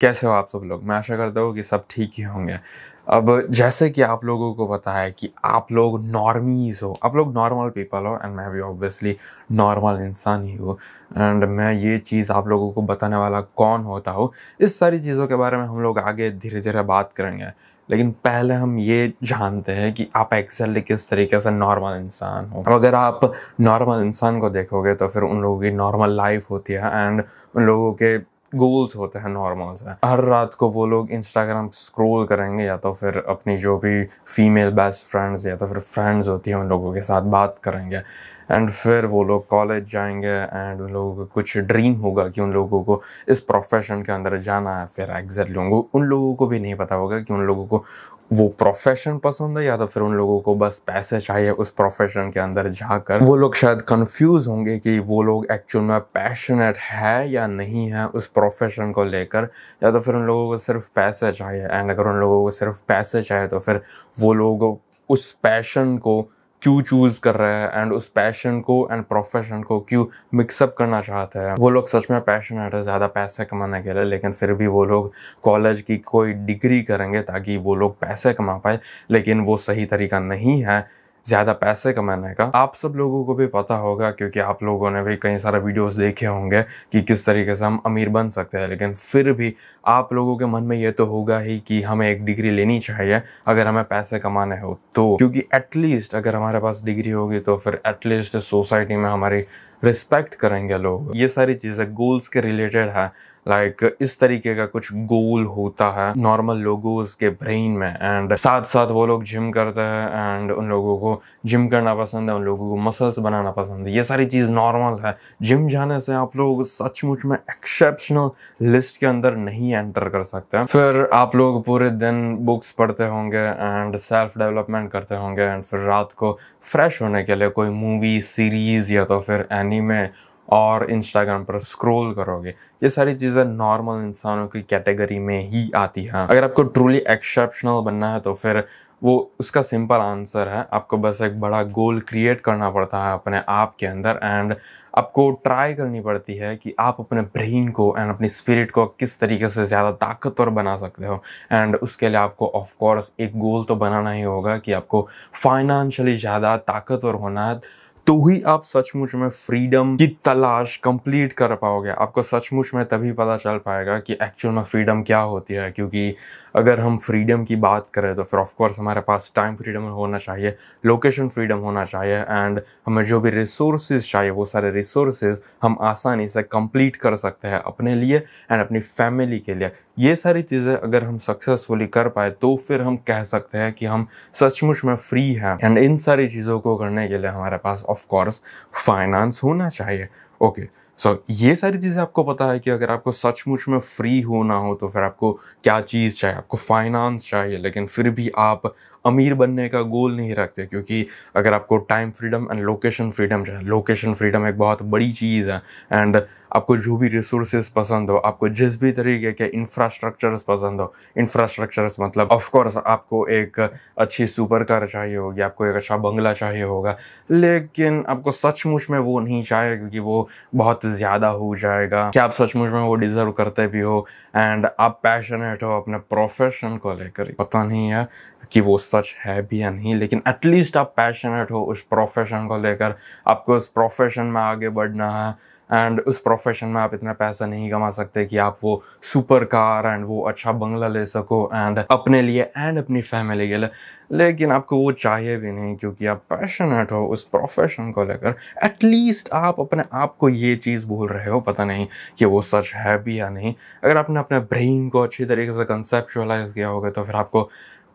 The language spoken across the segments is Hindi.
कैसे हो आप सब लोग मैं आशा करता हूँ कि सब ठीक ही होंगे अब जैसे कि आप लोगों को पता है कि आप लोग नॉर्मीज हो आप लोग नॉर्मल पीपल हो एंड मैं भी ऑब्वियसली नॉर्मल इंसान ही हूँ एंड मैं ये चीज़ आप लोगों को बताने वाला कौन होता हो इस सारी चीज़ों के बारे में हम लोग आगे धीरे धीरे बात करेंगे लेकिन पहले हम ये जानते हैं कि आप एक्जैक्टली किस तरीके से नॉर्मल इंसान हो अगर आप नॉर्मल इंसान को देखोगे तो फिर उन लोगों की नॉर्मल लाइफ होती है एंड उन लोगों के गोल्स होते हैं नॉर्मल से हर रात को वो लोग इंस्टाग्राम स्क्रॉल करेंगे या तो फिर अपनी जो भी फीमेल बेस्ट फ्रेंड्स या तो फिर फ्रेंड्स होती हैं उन लोगों के साथ बात करेंगे एंड फिर वो लोग कॉलेज जाएंगे एंड उन लोगों को कुछ ड्रीम होगा कि उन लोगों को इस प्रोफेशन के अंदर जाना है फिर एग्जैक्टली लूँगा उन लोगों को भी नहीं पता होगा कि उन लोगों को वो प्रोफेशन पसंद है या तो फिर उन लोगों को बस पैसे चाहिए उस प्रोफेशन के अंदर जाकर वो लोग शायद कंफ्यूज होंगे कि वो लोग एक्चुअल में पैशनेट है या नहीं है उस प्रोफेशन को लेकर या तो फिर उन लोगों को सिर्फ पैसे चाहिए एंड अगर उन लोगों को सिर्फ पैसे चाहिए तो फिर वो लोग उस पैशन को क्यों चूज़ कर रहा है एंड उस पैशन को एंड प्रोफेशन को क्यों मिक्सअप करना चाहता है वो लोग सच में पैशन है ज़्यादा पैसे कमाने के लिए लेकिन फिर भी वो लोग कॉलेज की कोई डिग्री करेंगे ताकि वो लोग पैसे कमा पाए लेकिन वो सही तरीका नहीं है ज़्यादा पैसे कमाने का आप सब लोगों को भी पता होगा क्योंकि आप लोगों ने भी कई सारे वीडियोस देखे होंगे कि किस तरीके से हम अमीर बन सकते हैं लेकिन फिर भी आप लोगों के मन में ये तो होगा ही कि हमें एक डिग्री लेनी चाहिए अगर हमें पैसे कमाने हो तो क्योंकि एटलीस्ट अगर हमारे पास डिग्री होगी तो फिर एटलीस्ट सोसाइटी में हमारी रिस्पेक्ट करेंगे लोग ये सारी चीज़ें गोल्स के रिलेटेड है लाइक like, इस तरीके का कुछ गोल होता है नॉर्मल लोगों के ब्रेन में एंड साथ साथ वो लोग जिम करते हैं एंड उन लोगों को जिम करना पसंद है उन लोगों को मसल्स बनाना पसंद है ये सारी चीज़ नॉर्मल है जिम जाने से आप लोग सचमुच में एक्सेप्शनल लिस्ट के अंदर नहीं एंटर कर सकते फिर आप लोग पूरे दिन बुक्स पढ़ते होंगे एंड सेल्फ डेवलपमेंट करते होंगे एंड फिर रात को फ्रेश होने के लिए कोई मूवी सीरीज़ या तो फिर एनीमे और इंस्टाग्राम पर स्क्रॉल करोगे ये सारी चीज़ें नॉर्मल इंसानों की कैटेगरी में ही आती हैं अगर आपको ट्रूली एक्सेप्शनल बनना है तो फिर वो उसका सिंपल आंसर है आपको बस एक बड़ा गोल क्रिएट करना पड़ता है अपने आप के अंदर एंड आपको ट्राई करनी पड़ती है कि आप अपने ब्रेन को एंड अपनी स्पिरिट को किस तरीके से ज़्यादा ताकतवर बना सकते हो एंड उसके लिए आपको ऑफ कोर्स एक गोल तो बनाना ही होगा कि आपको फाइनेंशियली ज़्यादा ताकतवर होना है तो ही आप सचमुच में फ्रीडम की तलाश कंप्लीट कर पाओगे आपको सचमुच में तभी पता चल पाएगा कि एक्चुअल में फ्रीडम क्या होती है क्योंकि अगर हम फ्रीडम की बात करें तो फिर ऑफकोर्स हमारे पास टाइम फ्रीडम होना चाहिए लोकेशन फ्रीडम होना चाहिए एंड हमें जो भी रिसोर्सेज चाहिए वो सारे रिसोर्सेज हम आसानी से कंप्लीट कर सकते हैं अपने लिए एंड अपनी फैमिली के लिए ये सारी चीज़ें अगर हम सक्सेसफुली कर पाए तो फिर हम कह सकते हैं कि हम सचमुच में फ्री हैं एंड इन सारी चीज़ों को करने के लिए हमारे पास ऑफकोर्स फाइनेंस होना चाहिए ओके okay. सो so, ये सारी चीज़ें आपको पता है कि अगर आपको सचमुच में फ्री होना हो तो फिर आपको क्या चीज़ चाहिए आपको फाइनेंस चाहिए लेकिन फिर भी आप अमीर बनने का गोल नहीं रखते क्योंकि अगर आपको time freedom and location freedom चाहिए लोकेशन फ्रीडम एक बहुत बड़ी चीज़ है एंड आपको जो भी रिसोर्सेज पसंद हो आपको जिस भी तरीके के इंफ्रास्ट्रक्चर्स पसंद हो इंफ्रास्ट्रक्चर्स मतलब ऑफकोर्स आपको एक अच्छी सुपर कार चाहिए होगी आपको एक अच्छा बंगला चाहिए होगा लेकिन आपको सचमुच में वो नहीं चाहिए क्योंकि वो बहुत ज़्यादा हो जाएगा क्या आप सचमुच में वो डिज़र्व करते भी हो एंड आप पैशनेट हो अपने प्रोफेशन को लेकर पता नहीं है कि वो सच है भी या नहीं लेकिन एटलीस्ट आप पैशनेट हो उस प्रोफेशन को लेकर आपको उस प्रोफेशन में आगे बढ़ना है एंड उस प्रोफेशन में आप इतना पैसा नहीं कमा सकते कि आप वो सुपर कार एंड वो अच्छा बंगला ले सको एंड अपने लिए एंड अपनी फैमिली के लिए लेकिन आपको वो चाहिए भी नहीं क्योंकि आप पैशनेट हो उस प्रोफेशन को लेकर एटलीस्ट आप अपने आप को ये चीज़ बोल रहे हो पता नहीं कि वो सच है भी या नहीं अगर आपने अपने ब्रेन को अच्छी तरीके से कंसेप्चुअलाइज किया होगा तो फिर आपको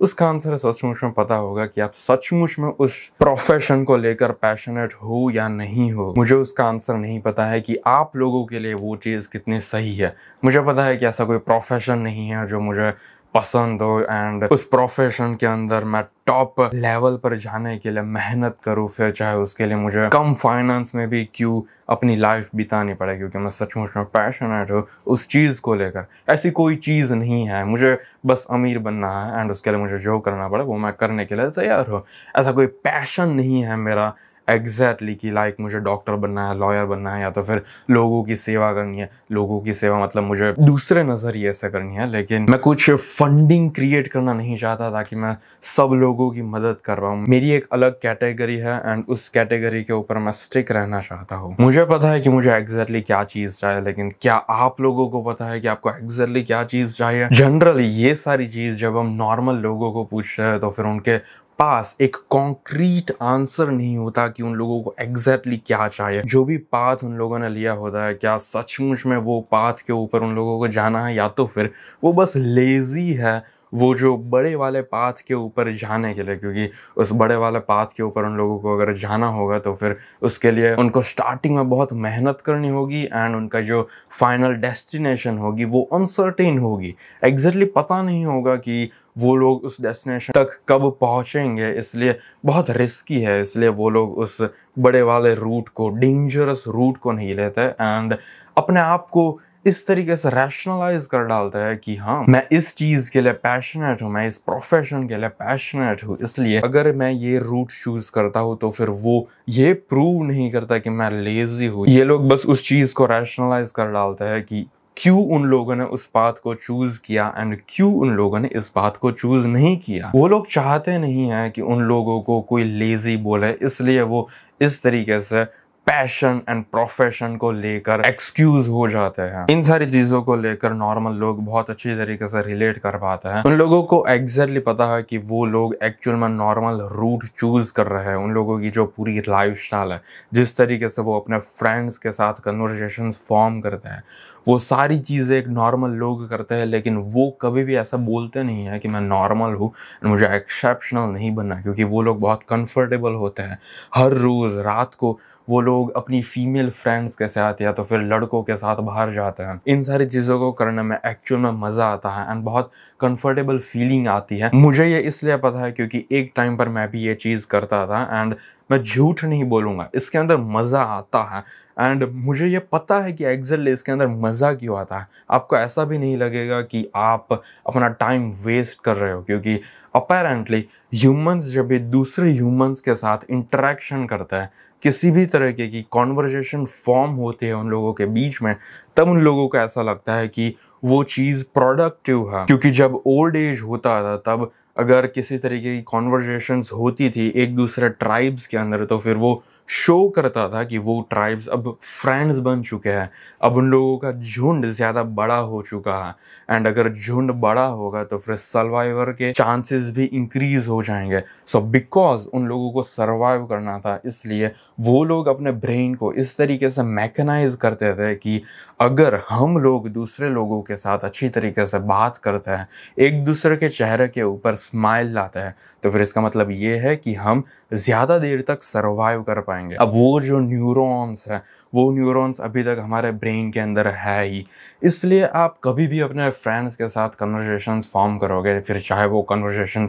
उसका आंसर सचमुच में पता होगा कि आप सचमुच में उस प्रोफेशन को लेकर पैशनेट हो या नहीं हो मुझे उसका आंसर नहीं पता है कि आप लोगों के लिए वो चीज़ कितनी सही है मुझे पता है कि ऐसा कोई प्रोफेशन नहीं है जो मुझे पसंद हो एंड उस प्रोफेशन के अंदर मैं टॉप लेवल पर जाने के लिए मेहनत करूँ फिर चाहे उसके लिए मुझे कम फाइनेंस में भी क्यों अपनी लाइफ बितानी पड़े क्योंकि मैं सचमुच में पैशनेट हूँ उस चीज़ को लेकर ऐसी कोई चीज़ नहीं है मुझे बस अमीर बनना है एंड उसके लिए मुझे जो करना पड़े वो मैं करने के लिए तैयार हूँ ऐसा कोई पैशन नहीं है मेरा एग्जैक्टली exactly कि लाइक मुझे डॉक्टर बनना है लॉयर बनना है या तो फिर लोगों की सेवा करनी है लोगों की सेवा मतलब मुझे दूसरे नज़रिए से करनी है लेकिन मैं कुछ फंडिंग क्रिएट करना नहीं चाहता ताकि मैं सब लोगों की मदद कर पाऊँ मेरी एक अलग कैटेगरी है एंड उस कैटेगरी के ऊपर मैं स्टिक रहना चाहता हूँ मुझे पता है कि मुझे एग्जैक्टली exactly क्या चीज़ चाहिए लेकिन क्या आप लोगों को पता है कि आपको एग्जैक्टली exactly क्या चीज़ चाहिए जनरली ये सारी चीज़ जब हम नॉर्मल लोगों को पूछते हैं तो फिर उनके पास एक कॉन्क्रीट आंसर नहीं होता कि उन लोगों को एग्जैक्टली exactly क्या चाहिए जो भी पाथ उन लोगों ने लिया होता है क्या सचमुच में वो पाथ के ऊपर उन लोगों को जाना है या तो फिर वो बस लेज़ी है वो जो बड़े वाले पाथ के ऊपर जाने के लिए क्योंकि उस बड़े वाले पाथ के ऊपर उन लोगों को अगर जाना होगा तो फिर उसके लिए उनको स्टार्टिंग में बहुत मेहनत करनी होगी एंड उनका जो फाइनल डेस्टिनेशन होगी वो अनसर्टेन होगी एग्जैक्टली exactly पता नहीं होगा कि वो लोग उस डेस्टिनेशन तक कब पहुँचेंगे इसलिए बहुत रिस्की है इसलिए वो लोग उस बड़े वाले रूट को डेंजरस रूट को नहीं लेते एंड अपने आप को इस तरीके से रैशनलाइज कर डालते हैं कि हाँ मैं इस चीज़ के लिए पैशनेट हूँ मैं इस प्रोफेशन के लिए पैशनेट हूँ इसलिए अगर मैं ये रूट चूज करता हूँ तो फिर वो ये प्रूव नहीं करता कि मैं लेजी हूँ ये लोग बस उस चीज़ को रैशनलाइज कर डालते हैं कि क्यों उन लोगों ने उस बात को चूज किया एंड क्यों उन लोगों ने इस बात को चूज नहीं किया वो लोग चाहते नहीं है कि उन लोगों को कोई लेजी बोले इसलिए वो इस तरीके से पैशन एंड प्रोफेशन को लेकर एक्सक्यूज हो जाते हैं इन सारी चीजों को लेकर नॉर्मल लोग बहुत अच्छी तरीके से रिलेट कर पाते हैं उन लोगों को एग्जैक्टली पता है कि वो लोग एक्चुअल में नॉर्मल रूट चूज कर रहे हैं उन लोगों की जो पूरी लाइफ है जिस तरीके से वो अपने फ्रेंड्स के साथ कन्वर्सेशन फॉर्म करते हैं वो सारी चीज़ें एक नॉर्मल लोग करते हैं लेकिन वो कभी भी ऐसा बोलते नहीं हैं कि मैं नॉर्मल हूँ मुझे एक्सेप्शनल नहीं बनना क्योंकि वो लोग बहुत कंफर्टेबल होते हैं हर रोज़ रात को वो लोग अपनी फीमेल फ्रेंड्स के साथ या तो फिर लड़कों के साथ बाहर जाते हैं इन सारी चीज़ों को करने में एक्चुअल में मज़ा आता है एंड बहुत कंफर्टेबल फीलिंग आती है मुझे ये इसलिए पता है क्योंकि एक टाइम पर मैं भी ये चीज़ करता था एंड मैं झूठ नहीं बोलूँगा इसके अंदर मज़ा आता है एंड मुझे ये पता है कि एक्सेल इसके अंदर मज़ा क्यों आता है आपको ऐसा भी नहीं लगेगा कि आप अपना टाइम वेस्ट कर रहे हो क्योंकि अपेरेंटली ह्यूमंस जब भी दूसरे ह्यूमंस के साथ इंटरेक्शन करते हैं किसी भी तरीके की कॉन्वर्जेशन फॉर्म होती है उन लोगों के बीच में तब उन लोगों को ऐसा लगता है कि वो चीज़ प्रोडक्टिव है क्योंकि जब ओल्ड एज होता था तब अगर किसी तरीके की कॉन्वर्जेशन्स होती थी एक दूसरे ट्राइब्स के अंदर तो फिर वो शो करता था कि वो ट्राइब्स अब फ्रेंड्स बन चुके हैं अब उन लोगों का झुंड ज़्यादा बड़ा हो चुका है एंड अगर झुंड बड़ा होगा तो फिर सर्वाइवर के चांसेस भी इंक्रीज हो जाएंगे सो so, बिकॉज उन लोगों को सर्वाइव करना था इसलिए वो लोग अपने ब्रेन को इस तरीके से मैकेनाइज करते थे कि अगर हम लोग दूसरे लोगों के साथ अच्छी तरीके से बात करते हैं एक दूसरे के चेहरे के ऊपर स्माइल लाते हैं तो फिर इसका मतलब ये है कि हम ज़्यादा देर तक सर्वाइव कर पाएंगे अब वो जो न्यूरॉन्स हैं वो न्यूरॉन्स अभी तक हमारे ब्रेन के अंदर है ही इसलिए आप कभी भी अपने फ्रेंड्स के साथ कन्वर्जेशन फॉर्म करोगे फिर चाहे वो कन्वर्जेशन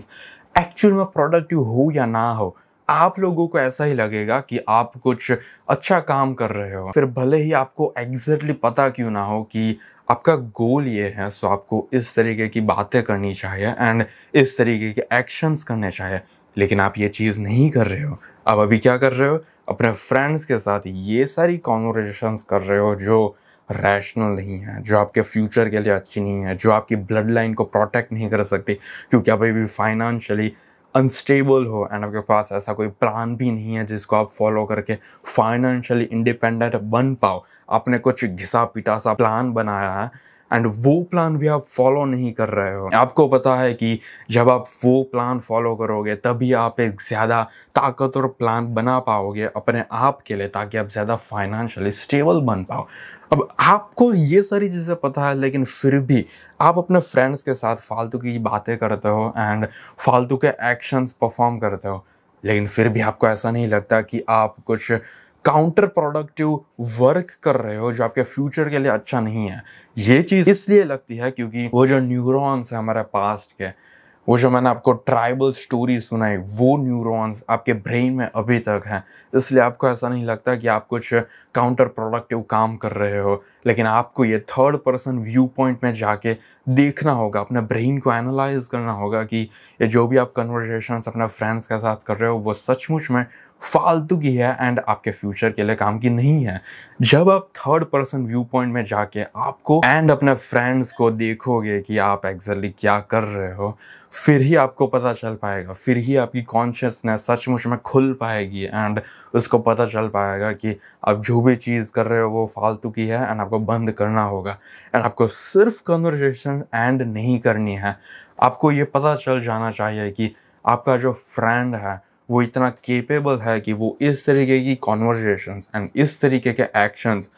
एक्चुअल में प्रोडक्टिव हो या ना हो आप लोगों को ऐसा ही लगेगा कि आप कुछ अच्छा काम कर रहे हो फिर भले ही आपको एग्जैक्टली पता क्यों ना हो कि आपका गोल ये है सो आपको इस तरीके की बातें करनी चाहिए एंड इस तरीके के एक्शंस करने चाहिए लेकिन आप ये चीज़ नहीं कर रहे हो अब अभी क्या कर रहे हो अपने फ्रेंड्स के साथ ये सारी कॉन्वर्सेशंस कर रहे हो जो रैशनल नहीं है जो आपके फ्यूचर के लिए अच्छी नहीं है जो आपकी ब्लड लाइन को प्रोटेक्ट नहीं कर सकती क्योंकि आप अभी फाइनेंशियली अनस्टेबल हो एंड आपके पास ऐसा कोई प्लान भी नहीं है जिसको आप फॉलो करके फाइनेंशियली इंडिपेंडेंट बन पाओ आपने कुछ घिसा पिटा सा प्लान बनाया है एंड वो प्लान भी आप फॉलो नहीं कर रहे हो आपको पता है कि जब आप वो प्लान फॉलो करोगे तभी आप एक ज़्यादा ताकतवर प्लान बना पाओगे अपने आप के लिए ताकि आप ज़्यादा फाइनेंशियली स्टेबल बन पाओ अब आपको ये सारी चीज़ें पता है लेकिन फिर भी आप अपने फ्रेंड्स के साथ फालतू की बातें करते हो एंड फालतू के एक्शंस परफॉर्म करते हो लेकिन फिर भी आपको ऐसा नहीं लगता कि आप कुछ काउंटर प्रोडक्टिव वर्क कर रहे हो जो आपके फ्यूचर के लिए अच्छा नहीं है ये चीज़ इसलिए लगती है क्योंकि वो जो न्यूरॉन्स है हमारे पास्ट के वो जो मैंने आपको ट्राइबल स्टोरी सुनाई वो न्यूरॉन्स आपके ब्रेन में अभी तक हैं इसलिए आपको ऐसा नहीं लगता कि आप कुछ काउंटर प्रोडक्टिव काम कर रहे हो लेकिन आपको ये थर्ड पर्सन व्यू पॉइंट में जाके देखना होगा अपने ब्रेन को एनालाइज करना होगा कि ये जो भी आप कन्वर्जेशन अपने फ्रेंड्स के साथ कर रहे हो वो सचमुच में फालतू की है एंड आपके फ्यूचर के लिए काम की नहीं है जब आप थर्ड पर्सन व्यू पॉइंट में जाके आपको एंड अपने फ्रेंड्स को देखोगे कि आप एग्जैक्टली क्या कर रहे हो फिर ही आपको पता चल पाएगा फिर ही आपकी कॉन्शियसनेस सचमुच में खुल पाएगी एंड उसको पता चल पाएगा कि आप जो भी चीज़ कर रहे हो वो फालतू की है एंड आपको बंद करना होगा एंड आपको सिर्फ कन्वर्सेशन एंड नहीं करनी है आपको ये पता चल जाना चाहिए कि आपका जो फ्रेंड है वो इतना केपेबल है कि वो इस तरीके की कॉन्वर्जेशंस एंड इस तरीके के एक्शंस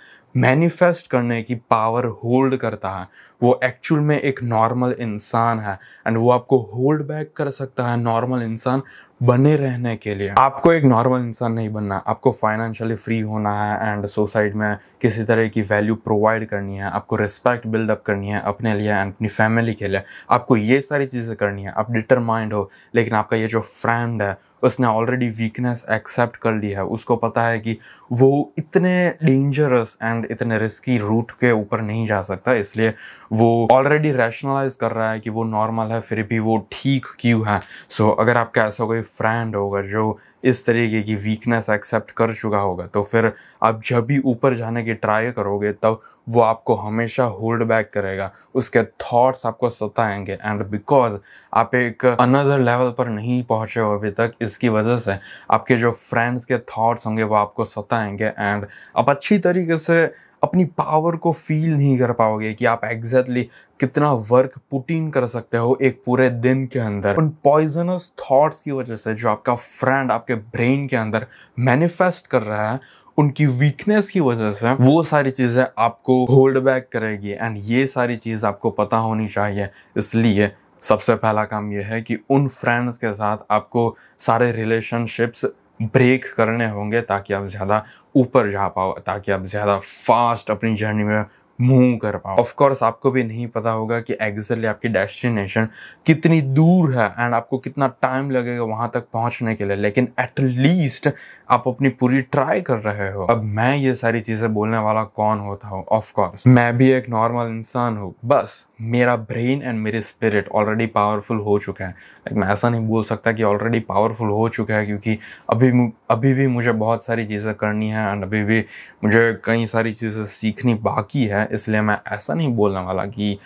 मैनिफेस्ट करने की पावर होल्ड करता है वो एक्चुअल में एक नॉर्मल इंसान है एंड वो आपको होल्ड बैक कर सकता है नॉर्मल इंसान बने रहने के लिए आपको एक नॉर्मल इंसान नहीं बनना आपको फाइनेंशियली फ्री होना है एंड सोसाइटी में किसी तरह की वैल्यू प्रोवाइड करनी है आपको रिस्पेक्ट बिल्डअप करनी है अपने लिए एंड अपनी फैमिली के लिए आपको ये सारी चीज़ें करनी है आप डिटरमाइंड हो लेकिन आपका ये जो फ्रेंड है उसने ऑलरेडी वीकनेस एक्सेप्ट कर ली है उसको पता है कि वो इतने डेंजरस एंड इतने रिस्की रूट के ऊपर नहीं जा सकता इसलिए वो ऑलरेडी रैशनलाइज कर रहा है कि वो नॉर्मल है फिर भी वो ठीक क्यों है सो so, अगर आपका ऐसा कोई फ्रेंड होगा जो इस तरीके की वीकनेस एक्सेप्ट कर चुका होगा तो फिर आप जब भी ऊपर जाने की ट्राई करोगे तब वो आपको हमेशा होल्ड बैक करेगा उसके थॉट्स आपको सताएंगे एंड बिकॉज आप एक अनदर लेवल पर नहीं पहुंचे हो अभी तक इसकी वजह से आपके जो फ्रेंड्स के थॉट्स होंगे वो आपको सताएंगे एंड आप अच्छी तरीके से अपनी पावर को फील नहीं कर पाओगे कि आप एग्जैक्टली exactly कितना वर्क पुटिन कर सकते हो एक पूरे दिन के अंदर उन पॉइजनस थॉट्स की वजह से जो आपका फ्रेंड आपके ब्रेन के अंदर मैनिफेस्ट कर रहा है उनकी वीकनेस की वजह से वो सारी चीज़ें आपको होल्ड बैक करेगी एंड ये सारी चीज़ आपको पता होनी चाहिए इसलिए सबसे पहला काम यह है कि उन फ्रेंड्स के साथ आपको सारे रिलेशनशिप्स ब्रेक करने होंगे ताकि आप ज़्यादा ऊपर जा पाओ ताकि आप ज़्यादा फास्ट अपनी जर्नी में मूव कर पाओ कोर्स आपको भी नहीं पता होगा कि एग्जैक्टली आपकी डेस्टिनेशन कितनी दूर है एंड आपको कितना टाइम लगेगा वहां तक पहुंचने के लिए लेकिन एटलीस्ट आप अपनी पूरी ट्राई कर रहे हो अब मैं ये सारी चीज़ें बोलने वाला कौन होता हूँ ऑफकोर्स मैं भी एक नॉर्मल इंसान हूँ बस मेरा ब्रेन एंड मेरी स्पिरिट ऑलरेडी पावरफुल हो चुका है लाइक मैं ऐसा नहीं बोल सकता कि ऑलरेडी पावरफुल हो चुका है क्योंकि अभी अभी भी मुझे बहुत सारी चीज़ें करनी है एंड अभी भी मुझे कई सारी चीज़ें सीखनी बाकी है इसलिए मैं ऐसा नहीं बोलने वाला कि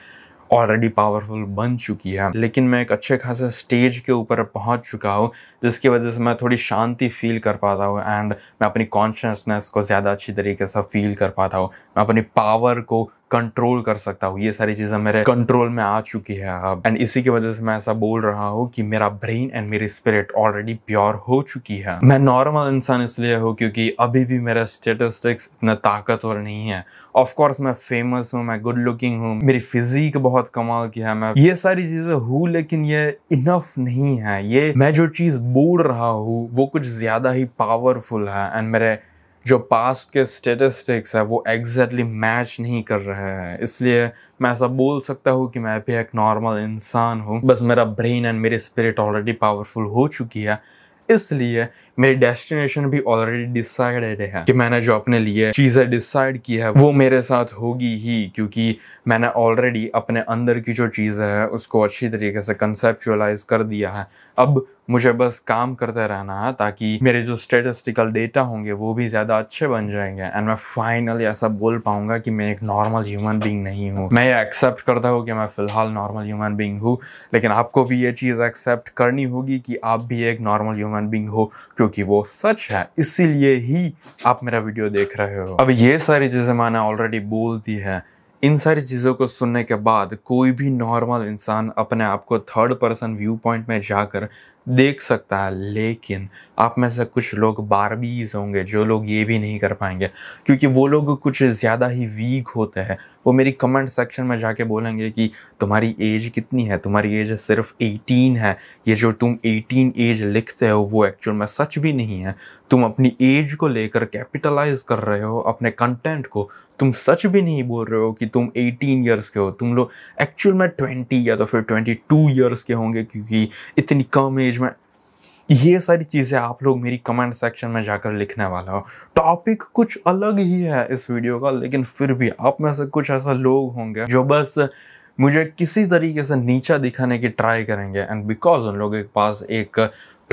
ऑलरेडी पावरफुल बन चुकी है लेकिन मैं एक अच्छे खासे स्टेज के ऊपर पहुंच चुका हूँ जिसकी वजह से मैं थोड़ी शांति फील कर पाता हूँ एंड मैं अपनी कॉन्शियसनेस को ज़्यादा अच्छी तरीके से फील कर पाता हूँ मैं अपनी पावर को कंट्रोल कर सकता हूँ ये सारी चीज़ें मेरे कंट्रोल में आ चुकी है अब एंड इसी की वजह से मैं ऐसा बोल रहा हूँ कि मेरा ब्रेन एंड मेरी स्पिरिट ऑलरेडी प्योर हो चुकी है मैं नॉर्मल इंसान इसलिए हूँ क्योंकि अभी भी मेरा स्टेटिस्टिक्स इतना ताकतवर नहीं है ऑफ कोर्स मैं फेमस हूँ मैं गुड लुकिंग हूँ मेरी फिजिक बहुत कमाल की है मैं ये सारी चीज़ें हूँ लेकिन ये इनफ नहीं है ये मैं जो चीज़ बोल रहा हूँ वो कुछ ज़्यादा ही पावरफुल है एंड मेरे जो पास्ट के स्टेटिस्टिक्स है वो एग्जैक्टली exactly मैच नहीं कर रहे हैं इसलिए मैं ऐसा बोल सकता हूँ कि मैं भी एक नॉर्मल इंसान हूँ बस मेरा ब्रेन एंड मेरी स्पिरिट ऑलरेडी पावरफुल हो चुकी है इसलिए मेरी डेस्टिनेशन भी ऑलरेडी डिसाइडेड है कि मैंने जो अपने लिए चीज़ें डिसाइड की है वो मेरे साथ होगी ही क्योंकि मैंने ऑलरेडी अपने अंदर की जो चीज़ें है उसको अच्छी तरीके से कंसेप्चुअलाइज कर दिया है अब मुझे बस काम करते रहना है ताकि मेरे जो स्टेटिस्टिकल डेटा होंगे वो भी ज़्यादा अच्छे बन जाएंगे एंड मैं फाइनली ऐसा बोल पाऊंगा कि मैं एक नॉर्मल ह्यूमन बींग नहीं हूँ मैं ये एक्सेप्ट करता हूँ कि मैं फ़िलहाल नॉर्मल ह्यूमन बींग हूँ लेकिन आपको भी ये चीज़ एक्सेप्ट करनी होगी कि आप भी एक नॉर्मल ह्यूमन बींग हो क्योंकि क्योंकि वो सच है इसीलिए ही आप मेरा वीडियो देख रहे हो अब ये सारी चीज़ें मैंने ऑलरेडी बोल दी है इन सारी चीज़ों को सुनने के बाद कोई भी नॉर्मल इंसान अपने आप को थर्ड पर्सन व्यू पॉइंट में जाकर देख सकता है लेकिन आप में से कुछ लोग बारबीज होंगे जो लोग ये भी नहीं कर पाएंगे क्योंकि वो लोग कुछ ज़्यादा ही वीक होते हैं वो मेरी कमेंट सेक्शन में जाके बोलेंगे कि तुम्हारी एज कितनी है तुम्हारी एज सिर्फ 18 है ये जो तुम 18 एज लिखते हो वो एक्चुअल में सच भी नहीं है तुम अपनी एज को लेकर कैपिटलाइज कर रहे हो अपने कंटेंट को तुम सच भी नहीं बोल रहे हो कि तुम 18 ईयर्स के हो तुम लोग एक्चुअल में 20 या तो फिर 22 ईयर्स के होंगे क्योंकि इतनी कम एज में ये सारी चीज़ें आप लोग मेरी कमेंट सेक्शन में जाकर लिखने वाला हो टॉपिक कुछ अलग ही है इस वीडियो का लेकिन फिर भी आप में से कुछ ऐसा लोग होंगे जो बस मुझे किसी तरीके से नीचा दिखाने की ट्राई करेंगे एंड बिकॉज उन लोगों के पास एक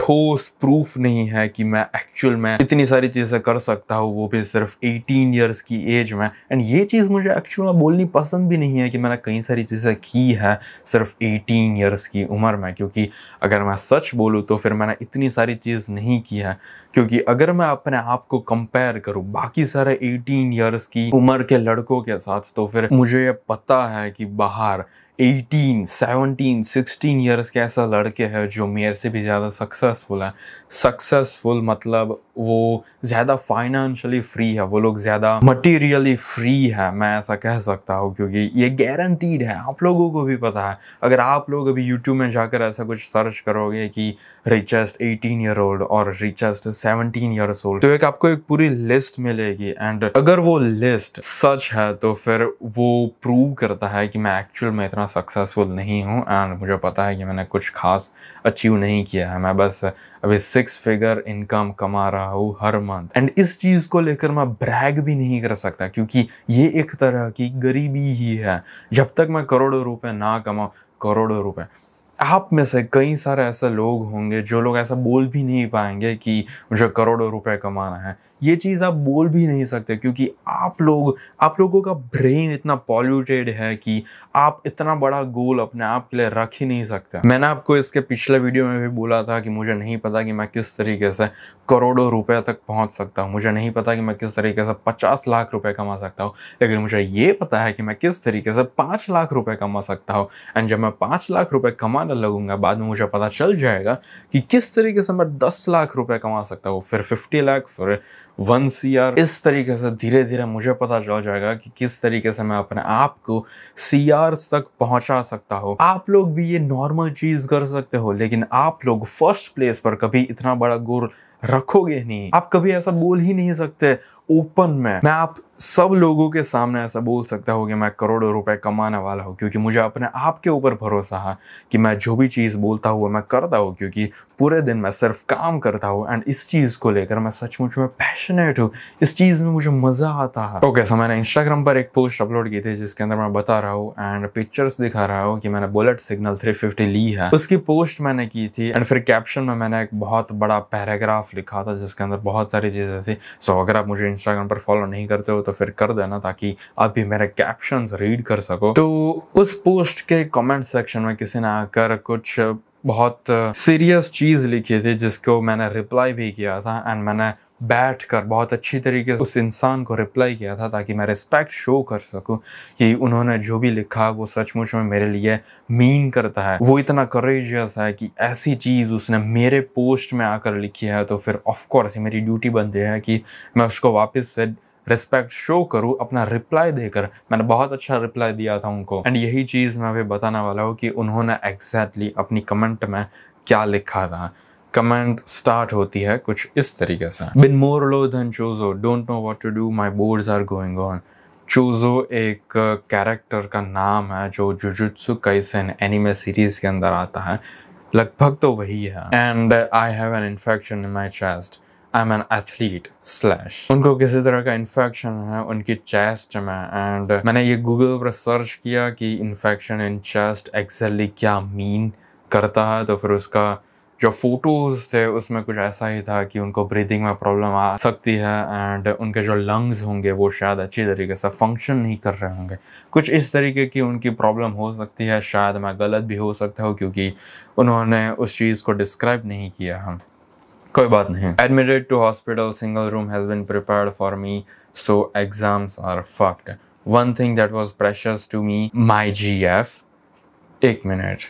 ठोस प्रूफ नहीं है कि मैं एक्चुअल में इतनी सारी चीज़ें कर सकता हूँ वो भी सिर्फ 18 इयर्स की एज में एंड ये चीज़ मुझे एक्चुअल में बोलनी पसंद भी नहीं है कि मैंने कई सारी चीज़ें की है सिर्फ 18 इयर्स की उम्र में क्योंकि अगर मैं सच बोलूँ तो फिर मैंने इतनी सारी चीज़ नहीं की है क्योंकि अगर मैं अपने आप को कंपेयर करूँ बाकी सारे 18 इयर्स की उम्र के लड़कों के साथ तो फिर मुझे ये पता है कि बाहर एटीन सेवनटीन सिक्सटीन ईयर्स के ऐसा लड़के हैं जो मेयर से भी ज़्यादा सक्सेसफुल हैं सक्सेसफुल मतलब वो ज़्यादा फाइनेंशियली फ्री है वो लोग ज़्यादा मटेरियली फ्री है मैं ऐसा कह सकता हूँ क्योंकि ये गारंटीड है आप लोगों को भी पता है अगर आप लोग अभी यूट्यूब में जाकर ऐसा कुछ सर्च करोगे कि रिचेस्ट एटीन ईयर ओल्ड और रिचेस्ट सेवनटीन ईयर ओल्ड तो एक आपको एक पूरी लिस्ट मिलेगी एंड अगर वो लिस्ट सच है तो फिर वो प्रूव करता है कि मैं एक्चुअल में इतना सक्सेसफुल नहीं हूँ एंड मुझे पता है कि मैंने कुछ खास अचीव नहीं किया है मैं बस अभी सिक्स फिगर इनकम कमा रहा हूँ हर मंथ एंड इस चीज़ को लेकर मैं ब्रैग भी नहीं कर सकता क्योंकि ये एक तरह की गरीबी ही है जब तक मैं करोड़ों रुपए ना कमाऊँ करोड़ों रुपए आप में से कई सारे ऐसे लोग होंगे जो लोग ऐसा बोल भी नहीं पाएंगे कि मुझे करोड़ों रुपए कमाना है ये चीज़ आप बोल भी नहीं सकते क्योंकि आप लोग आप लोगों का ब्रेन इतना पॉल्यूटेड है कि आप इतना बड़ा गोल अपने आप के लिए रख ही नहीं सकते मैंने आपको इसके पिछले वीडियो में भी बोला था कि मुझे नहीं पता कि मैं किस तरीके से करोड़ों रुपए तक पहुंच सकता हूँ मुझे नहीं पता कि मैं किस तरीके से पचास लाख रुपए कमा सकता हूँ लेकिन मुझे ये पता है कि मैं किस तरीके से पाँच लाख रुपए कमा सकता हूँ एंड जब मैं पाँच लाख रुपए कमाने लगूंगा बाद में मुझे पता चल जाएगा कि किस तरीके से मैं दस लाख रुपए कमा सकता हूँ फिर फिफ्टी लाख फिर वन सी आर इस तरीके से धीरे धीरे मुझे पता चल जाएगा कि किस तरीके से मैं अपने आप को सी आर तक पहुंचा सकता हूँ आप लोग भी ये नॉर्मल चीज़ कर सकते हो लेकिन आप लोग फर्स्ट प्लेस पर कभी इतना बड़ा गोल रखोगे नहीं आप कभी ऐसा बोल ही नहीं सकते ओपन में मैं आप सब लोगों के सामने ऐसा बोल सकता हूँ कि मैं करोड़ों रुपए कमाने वाला हूँ क्योंकि मुझे अपने आप के ऊपर भरोसा है कि मैं जो भी चीज़ बोलता हूँ मैं करता हूँ क्योंकि पूरे दिन मैं सिर्फ काम करता हूँ एंड इस चीज़ को लेकर मैं सचमुच में पैशनेट हूँ इस चीज़ में मुझे मज़ा आता है ओके सो मैंने इंस्टाग्राम पर एक पोस्ट अपलोड की थी जिसके अंदर मैं बता रहा हूँ एंड पिक्चर्स दिखा रहा हूँ कि मैंने बुलेट सिग्नल थ्री ली है उसकी पोस्ट मैंने की थी एंड फिर कैप्शन में मैंने एक बहुत बड़ा पैराग्राफ लिखा था जिसके अंदर बहुत सारी चीज़ें थी सो so, अगर आप मुझे इंस्टाग्राम पर फॉलो नहीं करते हो तो फिर कर देना ताकि आप भी मेरे कैप्शन रीड कर सको तो उस पोस्ट के कमेंट सेक्शन में किसी ने आकर कुछ बहुत सीरियस चीज़ लिखी थी जिसको मैंने रिप्लाई भी किया था एंड मैंने बैठ कर बहुत अच्छी तरीके से उस इंसान को रिप्लाई किया था ताकि मैं रिस्पेक्ट शो कर सकूं कि उन्होंने जो भी लिखा वो सचमुच में मेरे लिए मीन करता है वो इतना करेजियस है कि ऐसी चीज़ उसने मेरे पोस्ट में आकर लिखी है तो फिर ऑफकोर्स मेरी ड्यूटी बनती है कि मैं उसको वापस से रिस्पेक्ट शो करूँ अपना रिप्लाई देकर मैंने बहुत अच्छा रिप्लाई दिया था उनको एंड यही चीज़ मैं अभी बताने वाला हूँ कि उन्होंने एग्जैक्टली exactly अपनी कमेंट में क्या लिखा था कमेंट स्टार्ट होती है कुछ इस तरीके से been more low than choose don't know what to do my boards are going on choose एक कैरेक्टर का नाम है जो जुजुत्सु कैसेन एनिमे सीरीज के अंदर आता है लगभग तो वही है and I have an infection in my chest I am an athlete slash उनको किसी तरह का इन्फेक्शन है उनकी चेस्ट में एंड मैंने ये गूगल पर सर्च किया कि इन्फेक्शन इन चेस्ट एक्जैक्टली क्या मीन करता है तो फिर उसका जो फोटोज़ थे उसमें कुछ ऐसा ही था कि उनको ब्रीदिंग में प्रॉब्लम आ सकती है एंड उनके जो लंग्स होंगे वो शायद अच्छी तरीके से फंक्शन नहीं कर रहे होंगे कुछ इस तरीके की उनकी प्रॉब्लम हो सकती है शायद मैं गलत भी हो सकता हूँ क्योंकि उन्होंने उस चीज़ को डिस्क्राइब नहीं किया हम कोई बात नहीं admitted to hospital single room has been prepared for me so exams are fucked one thing that was precious to me my GF एक मिनट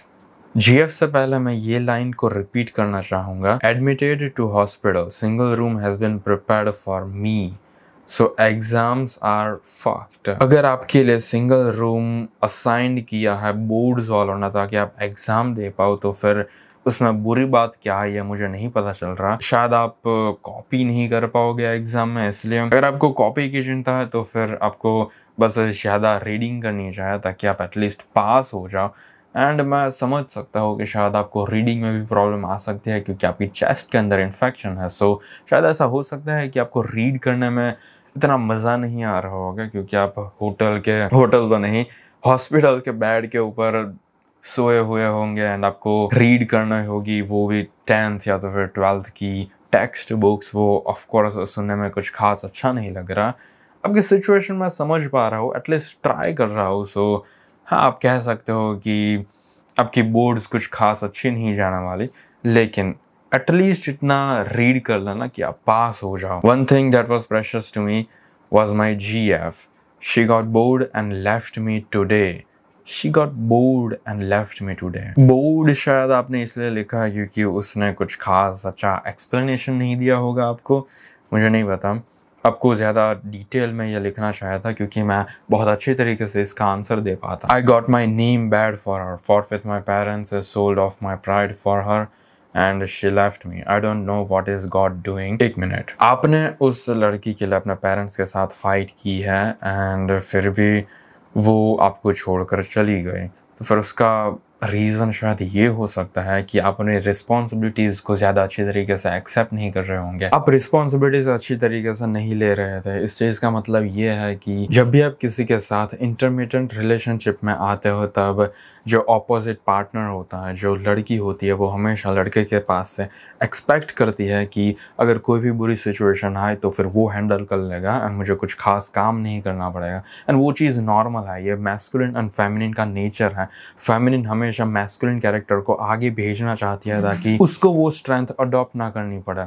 जीएफ से पहले मैं ये लाइन को रिपीट करना चाहूंगा admitted to hospital single room has been prepared for me so exams are fucked अगर आपके लिए सिंगल रूम असाइंड किया है बोर्ड्स वालों ने ताकि आप एग्ज़ाम दे पाओ तो फिर उसमें बुरी बात क्या है यह मुझे नहीं पता चल रहा शायद आप कॉपी नहीं कर पाओगे एग्ज़ाम में इसलिए अगर आपको कॉपी की चिंता है तो फिर आपको बस ज़्यादा रीडिंग करनी चाहिए ताकि आप एटलीस्ट पास हो जाओ एंड मैं समझ सकता हूँ कि शायद आपको रीडिंग में भी प्रॉब्लम आ सकती है क्योंकि आपकी चेस्ट के अंदर इन्फेक्शन है सो शायद ऐसा हो सकता है कि आपको रीड करने में इतना मज़ा नहीं आ रहा होगा क्योंकि आप होटल के होटल तो नहीं हॉस्पिटल के बेड के ऊपर सोए हुए होंगे एंड आपको रीड करना होगी वो भी टेंथ या तो फिर ट्वेल्थ की टेक्स्ट बुक्स वो ऑफकोर्स सुनने में कुछ खास अच्छा नहीं लग रहा आपकी सिचुएशन में समझ पा रहा हूँ एटलीस्ट ट्राई कर रहा हूँ सो हाँ आप कह सकते हो कि आपकी बोर्ड्स कुछ खास अच्छी नहीं जाने वाली लेकिन एटलीस्ट इतना रीड कर लेना कि आप पास हो जाओ one thing that was precious to me was my G F she got bored and left me today she got bored and left me day bored शायद आपने इसलिए लिखा है क्योंकि उसने कुछ खास अच्छा एक्सप्लेनेशन नहीं दिया होगा आपको मुझे नहीं पता आपको ज़्यादा डिटेल में यह लिखना चाहिए था क्योंकि मैं बहुत अच्छे तरीके से इसका आंसर दे पाता I got my name bad for her for with my parents sold off my pride for her and she left me I don't know what is God doing एक मिनट आपने उस लड़की के लिए अपने पेरेंट्स के साथ फाइट की है एंड फिर भी वो आपको छोड़कर चली गए तो फिर उसका रीज़न शायद ये हो सकता है कि आप अपने रिस्पॉन्सिबिलिटीज़ को ज़्यादा अच्छी तरीके से एक्सेप्ट नहीं कर रहे होंगे आप रिस्पॉन्सिबिलिटीज़ अच्छी तरीके से नहीं ले रहे थे इस चीज़ का मतलब ये है कि जब भी आप किसी के साथ इंटरमीडियंट रिलेशनशिप में आते हो तब जो ऑपोजिट पार्टनर होता है जो लड़की होती है वो हमेशा लड़के के पास से एक्सपेक्ट करती है कि अगर कोई भी बुरी सिचुएशन आए तो फिर वो हैंडल कर लेगा एंड मुझे कुछ खास काम नहीं करना पड़ेगा एंड वो चीज़ नॉर्मल है ये मैस्कुलिन एंड फेमिनिन का नेचर है फेमिनिन हमेशा मैस्कुलिन कैरेक्टर को आगे भेजना चाहती है ताकि उसको वो स्ट्रेंथ अडॉप्ट ना करनी पड़े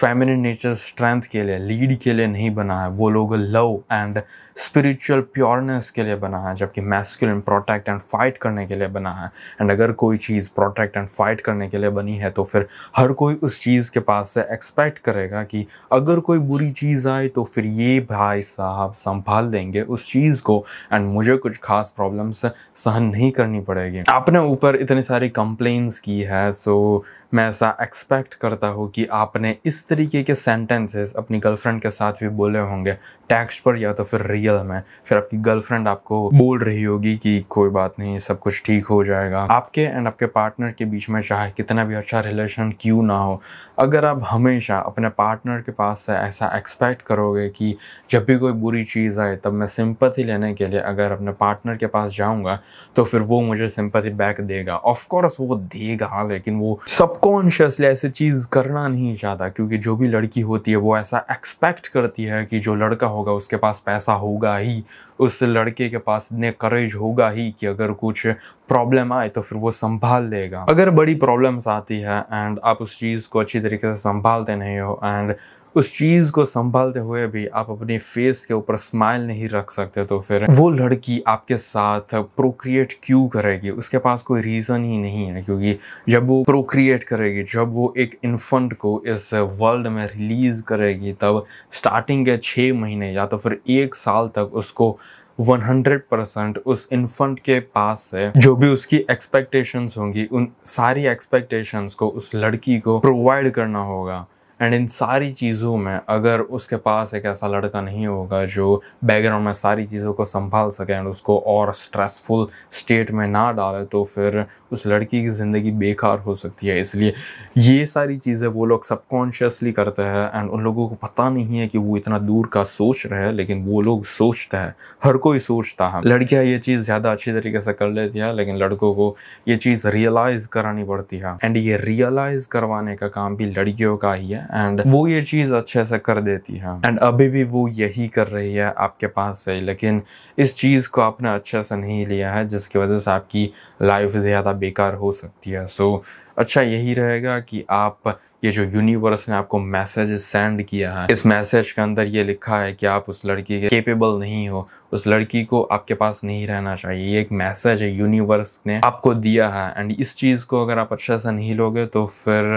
फेमिनिन नेचर स्ट्रेंथ के लिए लीड के लिए नहीं बना है वो लोग लव एंड स्पिरिचुअल प्योरनेस के लिए बना है जबकि मैस्कुलिन प्रोटेक्ट एंड फाइट करने के लिए बना है एंड अगर कोई चीज़ प्रोटेक्ट एंड फाइट करने के लिए बनी है तो फिर हर कोई उस चीज़ के पास से एक्सपेक्ट करेगा कि अगर कोई बुरी चीज़ आए तो फिर ये भाई साहब संभाल देंगे उस चीज़ को एंड मुझे कुछ खास प्रॉब्लम्स सहन नहीं करनी पड़ेगी आपने ऊपर इतनी सारी कंप्लेंट्स की है सो मैं ऐसा एक्सपेक्ट करता हूँ कि आपने इस तरीके के सेंटेंसेस अपनी गर्लफ्रेंड के साथ भी बोले होंगे टेक्स्ट पर या तो फिर रियल में फिर आपकी गर्लफ्रेंड आपको बोल रही होगी कि कोई बात नहीं सब कुछ ठीक हो जाएगा आपके एंड आपके पार्टनर के बीच में चाहे कितना भी अच्छा रिलेशन क्यों ना हो अगर आप हमेशा अपने पार्टनर के पास से ऐसा एक्सपेक्ट करोगे कि जब भी कोई बुरी चीज़ आए तब मैं सिंपथी लेने के लिए अगर अपने पार्टनर के पास जाऊंगा तो फिर वो मुझे सिंपथी बैक देगा ऑफकोर्स वो देगा लेकिन वो सबकॉन्शियसली ऐसी चीज़ करना नहीं चाहता क्योंकि जो भी लड़की होती है वो ऐसा एक्सपेक्ट करती है कि जो लड़का हो होगा उसके पास पैसा होगा ही उस लड़के के पास ने करेज होगा ही कि अगर कुछ प्रॉब्लम आए तो फिर वो संभाल लेगा अगर बड़ी प्रॉब्लम्स आती है एंड आप उस चीज़ को अच्छी तरीके से संभालते नहीं हो एंड उस चीज़ को संभालते हुए भी आप अपने फेस के ऊपर स्माइल नहीं रख सकते तो फिर वो लड़की आपके साथ प्रोक्रिएट क्यों करेगी उसके पास कोई रीज़न ही नहीं है क्योंकि जब वो प्रोक्रिएट करेगी जब वो एक इन्फंट को इस वर्ल्ड में रिलीज़ करेगी तब स्टार्टिंग के छः महीने या तो फिर एक साल तक उसको 100 परसेंट उस इन्फंट के पास से जो भी उसकी एक्सपेक्टेशंस होंगी उन सारी एक्सपेक्टेशंस को उस लड़की को प्रोवाइड करना होगा एंड इन सारी चीज़ों में अगर उसके पास एक ऐसा लड़का नहीं होगा जो बैकग्राउंड में सारी चीज़ों को संभाल सके एंड उसको और स्ट्रेसफुल स्टेट में ना डाले तो फिर उस लड़की की ज़िंदगी बेकार हो सकती है इसलिए ये सारी चीज़ें वो लोग सबकॉन्शियसली करते हैं एंड उन लोगों को पता नहीं है कि वो इतना दूर का सोच रहे हैं लेकिन वो लोग सोचते हैं हर कोई सोचता है लड़कियाँ ये चीज़ ज़्यादा अच्छी तरीके से कर लेती है लेकिन लड़कों को ये चीज़ रियलाइज़ करानी पड़ती है एंड ये रियलाइज़ करवाने का काम भी लड़कियों का ही है एंड वो ये चीज़ अच्छे से कर देती है एंड अभी भी वो यही कर रही है आपके पास से लेकिन इस चीज़ को आपने अच्छे से नहीं लिया है जिसकी वजह से आपकी लाइफ ज़्यादा बेकार हो सकती है सो so, अच्छा यही रहेगा कि आप ये जो यूनिवर्स ने आपको मैसेज सेंड किया है इस मैसेज के अंदर ये लिखा है कि आप उस लड़की के केपेबल नहीं हो उस लड़की को आपके पास नहीं रहना चाहिए ये एक मैसेज है यूनिवर्स ने आपको दिया है एंड इस चीज़ को अगर आप अच्छे से नहीं लोगे तो फिर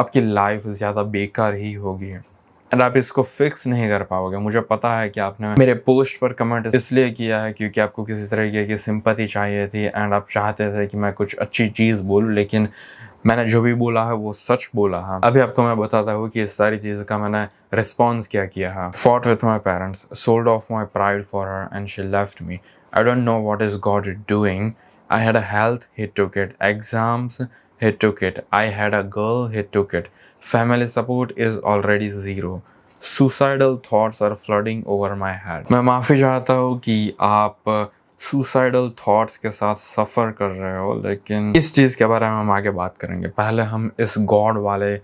आपकी लाइफ ज़्यादा बेकार ही होगी एंड आप इसको फिक्स नहीं कर पाओगे मुझे पता है कि आपने मेरे पोस्ट पर कमेंट इसलिए किया है क्योंकि आपको किसी तरीके की सिंपति चाहिए थी एंड आप चाहते थे कि मैं कुछ अच्छी चीज़ बोलूँ लेकिन मैंने जो भी बोला है वो सच बोला है अभी आपको मैं बताता हूँ कि इस सारी चीज़ का मैंने रिस्पॉन्स क्या किया है fought with my parents sold off my pride for her and she left me I don't know what is God doing I had a health hit to kit exams hit to kit I had a girl hit to kit family support is already zero suicidal thoughts are flooding over my head मैं माफ़ी चाहता हूँ कि आप सुसाइडल uh, थॉट्स के साथ सफ़र कर रहे हो लेकिन इस चीज़ के बारे में हम आगे बात करेंगे पहले हम इस गॉड वाले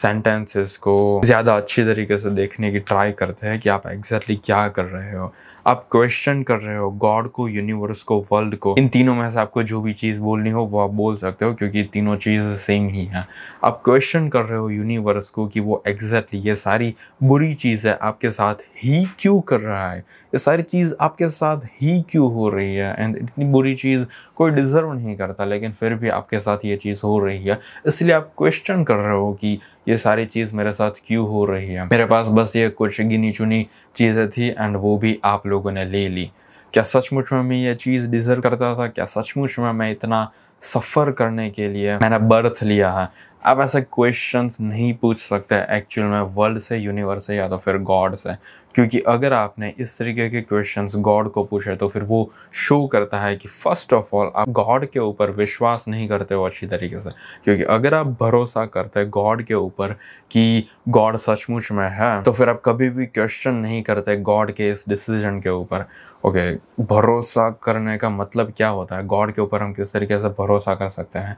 सेंटेंसेस को ज़्यादा अच्छी तरीके से देखने की ट्राई करते हैं कि आप एग्जैक्टली exactly क्या कर रहे हो आप क्वेश्चन कर रहे हो गॉड को यूनिवर्स को वर्ल्ड को इन तीनों में से आपको जो भी चीज़ बोलनी हो वो आप बोल सकते हो क्योंकि तीनों चीज़ सेम ही हैं आप क्वेश्चन कर रहे हो यूनिवर्स को कि वो एग्जैक्टली exactly ये सारी बुरी चीज़ है आपके साथ ही क्यों कर रहा है ये सारी चीज़ आपके साथ ही क्यों हो रही है एंड इतनी बुरी चीज़ कोई डिज़र्व नहीं करता लेकिन फिर भी आपके साथ ये चीज़ हो रही है इसलिए आप क्वेश्चन कर रहे हो कि ये सारी चीज़ मेरे साथ क्यों हो रही है मेरे पास बस ये कुछ गिनी चुनी चीज़ें थी एंड वो भी आप लोगों ने ले ली क्या सचमुच में मैं ये चीज़ डिज़र्व करता था क्या सचमुच में मैं इतना सफ़र करने के लिए मैंने बर्थ लिया है आप ऐसे क्वेश्चंस नहीं पूछ सकते एक्चुअल में वर्ल्ड से यूनिवर्स से या तो फिर गॉड से क्योंकि अगर आपने इस तरीके के क्वेश्चंस गॉड को पूछे तो फिर वो शो करता है कि फर्स्ट ऑफ ऑल आप गॉड के ऊपर विश्वास नहीं करते हो अच्छी तरीके से क्योंकि अगर आप भरोसा करते गॉड के ऊपर कि गॉड सचमुच में है तो फिर आप कभी भी क्वेश्चन नहीं करते गॉड के इस डिसीजन के ऊपर ओके okay, भरोसा करने का मतलब क्या होता है गॉड के ऊपर हम किस तरीके से भरोसा कर सकते हैं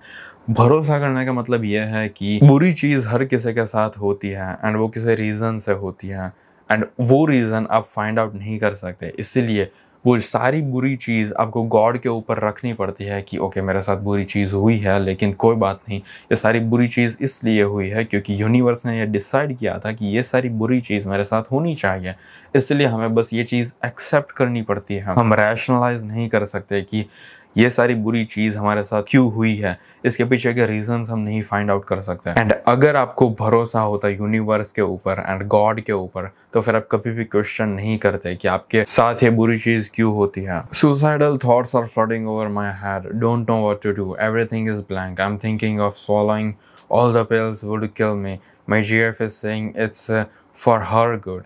भरोसा करने का मतलब यह है कि बुरी चीज़ हर किसी के साथ होती है एंड वो किसी रीज़न से होती है एंड वो रीज़न आप फाइंड आउट नहीं कर सकते इसीलिए वो सारी बुरी चीज़ आपको गॉड के ऊपर रखनी पड़ती है कि ओके मेरे साथ बुरी चीज़ हुई है लेकिन कोई बात नहीं ये सारी बुरी चीज़ इसलिए हुई है क्योंकि यूनिवर्स ने यह डिसाइड किया था कि ये सारी बुरी चीज़ मेरे साथ होनी चाहिए इसलिए हमें बस ये चीज़ एक्सेप्ट करनी पड़ती है हम रैशनलाइज नहीं कर सकते कि ये सारी बुरी चीज़ हमारे साथ क्यों हुई है इसके पीछे के रीजंस हम नहीं फाइंड आउट कर सकते एंड अगर आपको भरोसा होता यूनिवर्स के ऊपर एंड गॉड के ऊपर तो फिर आप कभी भी क्वेश्चन नहीं करते कि आपके साथ ये बुरी चीज़ क्यों होती है suicidal thoughts are flooding over my head don't know what to do everything is blank I am thinking of swallowing all the pills would kill me my GF is saying it's for her good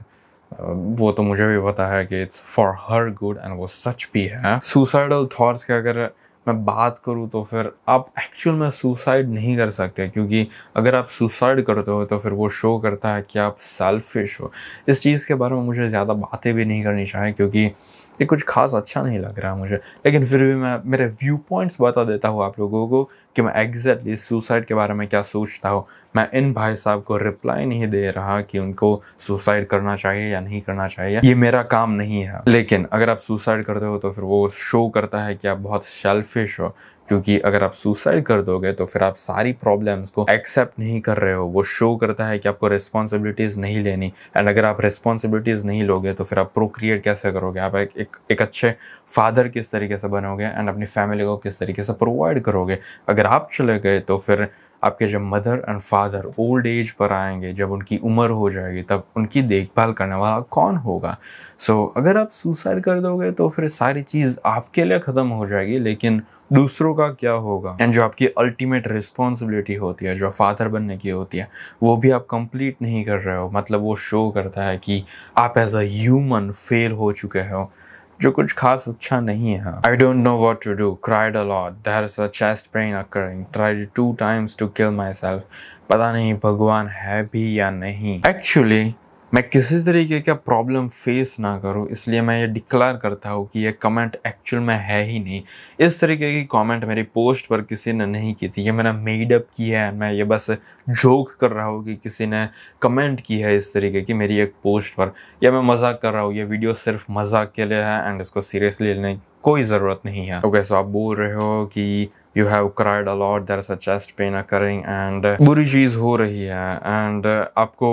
वो तो मुझे भी पता है कि it's for her good and वो सच भी है सुसाइडल थाट्स के अगर मैं बात करूँ तो फिर आप एक्चुअल में सुसाइड नहीं कर सकते क्योंकि अगर आप सुसाइड करते हो तो फिर वो शो करता है कि आप सेल्फिश हो इस चीज़ के बारे में मुझे ज़्यादा बातें भी नहीं करनी चाहिए क्योंकि ये कुछ खास अच्छा नहीं लग रहा मुझे लेकिन फिर भी मैं मेरे व्यू पॉइंट्स बता देता हूँ आप लोगों को कि मैं एग्जैक्टली सुसाइड के बारे में क्या सोचता हूँ मैं इन भाई साहब को रिप्लाई नहीं दे रहा कि उनको सुसाइड करना चाहिए या नहीं करना चाहिए ये मेरा काम नहीं है लेकिन अगर आप सुसाइड करते हो तो फिर वो शो करता है कि आप बहुत सेल्फिश हो क्योंकि अगर आप सुसाइड कर दोगे तो फिर आप सारी प्रॉब्लम्स को एक्सेप्ट नहीं कर रहे हो वो शो करता है कि आपको रिस्पॉन्सिबिलिटीज़ नहीं लेनी एंड अगर आप रिस्पॉन्सिबिलिटीज़ नहीं लोगे तो फिर आप प्रोक्रिएट कैसे करोगे आप एक एक, एक अच्छे फादर किस तरीके से बनोगे एंड अपनी फैमिली को किस तरीके से प्रोवाइड करोगे अगर आप चले गए तो फिर आपके जब mother and father old age पर आएंगे जब उनकी उम्र हो जाएगी तब उनकी देखभाल करने वाला कौन होगा सो so, अगर आप सुसाइड कर दोगे तो फिर सारी चीज़ आपके लिए ख़त्म हो जाएगी लेकिन दूसरों का क्या होगा एंड जो आपकी अल्टीमेट रिस्पॉन्सिबिलिटी होती है जो फादर बनने की होती है वो भी आप कंप्लीट नहीं कर रहे हो मतलब वो शो करता है कि आप एज अ ह्यूमन फेल हो चुके हो जो कुछ खास अच्छा नहीं है I don't know what to do cried a lot there is a chest pain occurring try two times to kill myself पता नहीं भगवान है भी या नहीं एक्चुअली मैं किसी तरीके का प्रॉब्लम फेस ना करूं इसलिए मैं ये डिक्लेयर करता हूं कि ये कमेंट एक्चुअल में है ही नहीं इस तरीके की कमेंट मेरी पोस्ट पर किसी ने नहीं की थी ये मैंने मेडअप की है मैं ये बस जोक कर रहा हूँ कि किसी ने कमेंट की है इस तरीके की मेरी एक पोस्ट पर या मैं मजाक कर रहा हूँ ये वीडियो सिर्फ मजाक के लिए है एंड इसको सीरियसली लेने की कोई ज़रूरत नहीं है ओके सो आप बोल रहे हो कि you have cried a lot there a chest pain occurring and बुरी चीज़ हो रही है एंड आपको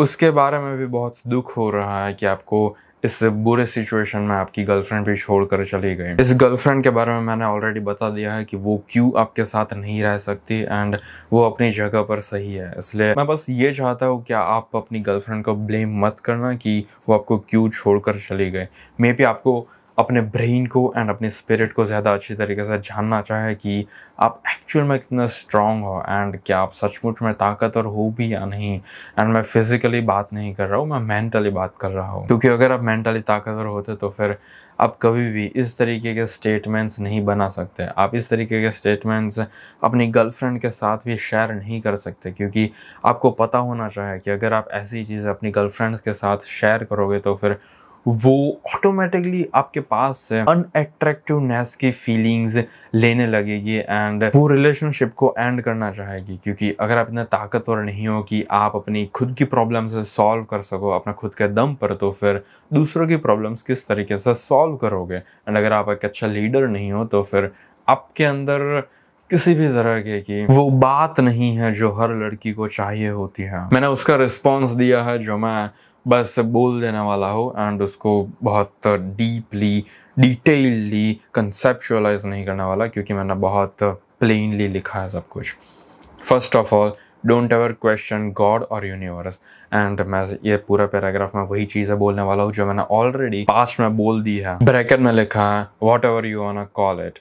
उसके बारे में भी बहुत दुख हो रहा है कि आपको इस बुरे सिचुएशन में आपकी गर्लफ्रेंड भी छोड़कर चली गई इस गर्लफ्रेंड के बारे में मैंने ऑलरेडी बता दिया है कि वो क्यों आपके साथ नहीं रह सकती एंड वो अपनी जगह पर सही है इसलिए मैं बस ये चाहता हूँ कि आप अपनी गर्लफ्रेंड को ब्लेम मत करना कि वो आपको क्यों छोड़कर चली गई मे भी आपको अपने ब्रेन को एंड अपने स्पिरिट को ज़्यादा अच्छी तरीके से जानना चाहे कि आप एक्चुअल में कितना स्ट्रांग हो एंड क्या आप सचमुच में ताकतवर हो भी या नहीं एंड मैं फिज़िकली बात नहीं कर रहा हूँ मैं मेंटली बात कर रहा हूँ क्योंकि अगर आप मेंटली ताकतवर होते तो फिर आप कभी भी इस तरीके के स्टेटमेंट्स नहीं बना सकते आप इस तरीके के स्टेटमेंट्स अपनी गर्लफ्रेंड के साथ भी शेयर नहीं कर सकते क्योंकि आपको पता होना चाहिए कि अगर आप ऐसी चीज़ अपनी गर्लफ्रेंड्स के साथ शेयर करोगे तो फिर वो ऑटोमेटिकली आपके पास से uh, अनएट्रैक्टिवनेस की फीलिंग्स लेने लगेगी एंड वो रिलेशनशिप को एंड करना चाहेगी क्योंकि अगर आप इतना ताकतवर नहीं हो कि आप अपनी खुद की प्रॉब्लम्स सॉल्व कर सको अपना खुद के दम पर तो फिर दूसरों की प्रॉब्लम्स किस तरीके से सॉल्व करोगे एंड अगर आप एक अच्छा लीडर नहीं हो तो फिर आपके अंदर किसी भी तरह के की वो बात नहीं है जो हर लड़की को चाहिए होती है मैंने उसका रिस्पॉन्स दिया है जो मैं बस बोल देने वाला हो एंड उसको बहुत डीपली डिटेलली कंसेप्चुअलाइज नहीं करने वाला क्योंकि मैंने बहुत प्लेनली लिखा है सब कुछ first of all don't ever question God और यूनिवर्स एंड मैं ये पूरा पैराग्राफ में वही चीज़ें बोलने वाला हूँ जो मैंने ऑलरेडी पास्ट में बोल दी है ब्रैकेट में लिखा है whatever you on call it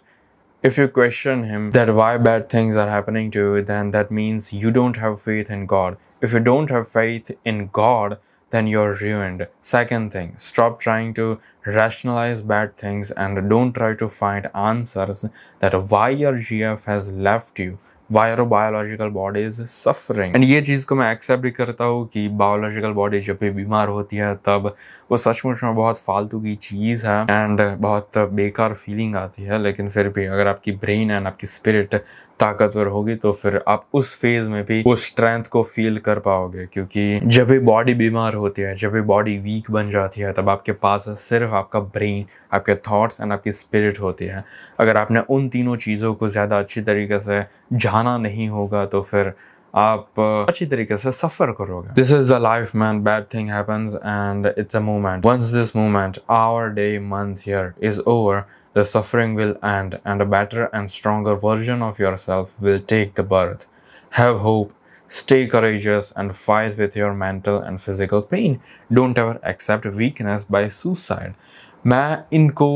if you question him that why bad things are happening to you then that means you don't have faith in God if you don't have faith in God then you're ruined. Second thing, stop trying to rationalize bad things and don't try to find answers that why your GF has left you. Why our biological body is suffering and ये चीज़ को मैं एक्सेप्ट भी करता हूँ कि बायोलॉजिकल बॉडी जब भी बीमार होती है तब वो सचमुच में बहुत फालतू की चीज़ है एंड बहुत बेकार फीलिंग आती है लेकिन फिर भी अगर आपकी ब्रेन एंड आपकी स्पिरिट ताकतवर होगी तो फिर आप उस फेज में भी उस स्ट्रेंथ को फील कर पाओगे क्योंकि जब भी बॉडी बीमार होती है जब भी बॉडी वीक बन जाती है तब आपके पास सिर्फ आपका ब्रेन आपके थॉट्स एंड आपकी स्पिरिट होती है अगर आपने उन तीनों चीज़ों को ज़्यादा अच्छी तरीके से जाना नहीं होगा तो फिर आप अच्छी तरीके से सफ़र करोगे this is the life man bad thing happens and it's a moment once this moment hour day month year is over The suffering will end, and a better and stronger version of yourself will take the birth. Have hope, stay courageous, and fight with your mental and physical pain. Don't ever accept weakness by suicide. मैं इनको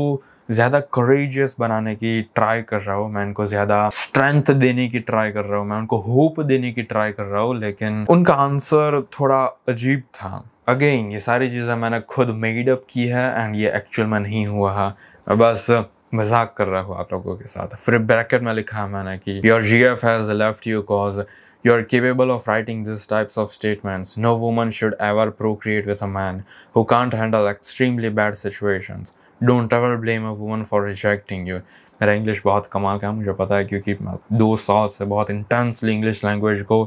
ज़्यादा करेजियस बनाने की ट्राई कर रहा हूँ मैं इनको ज़्यादा स्ट्रेंथ देने की ट्राई कर रहा हूँ मैं उनको होप देने की ट्राई कर रहा हूँ लेकिन उनका आंसर थोड़ा अजीब था अगेन ये सारी चीज़ें मैंने खुद मेडअप की है एंड ये एक्चुअल में नहीं हुआ है बस मजाक कर रहा हूँ आप लोगों के साथ फिर ब्रैकेट में लिखा है मैंने कि your G F has left you cause you are capable of writing this types of statements no woman should ever procreate with a man who can't handle extremely bad situation don't ever blame a woman for rejecting you मेरा इंग्लिश बहुत कमाल का है मुझे पता है क्योंकि दो साल से बहुत इंटेंसली इंग्लिश लैंग्वेज को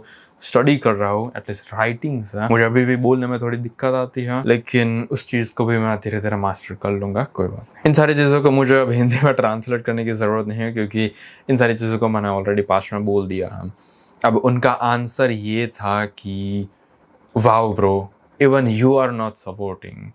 स्टडी कर रहा हूँ एटलीस्ट राइटिंग हाँ। मुझे अभी भी बोलने में थोड़ी दिक्कत आती है लेकिन उस चीज को भी मैं धीरे धीरे मास्टर कर लूंगा कोई बात नहीं इन सारी चीज़ों को मुझे अब हिंदी में ट्रांसलेट करने की ज़रूरत नहीं है क्योंकि इन सारी चीज़ों को मैंने ऑलरेडी पास्ट में बोल दिया है हाँ। अब उनका आंसर ये था कि wow bro even you are not supporting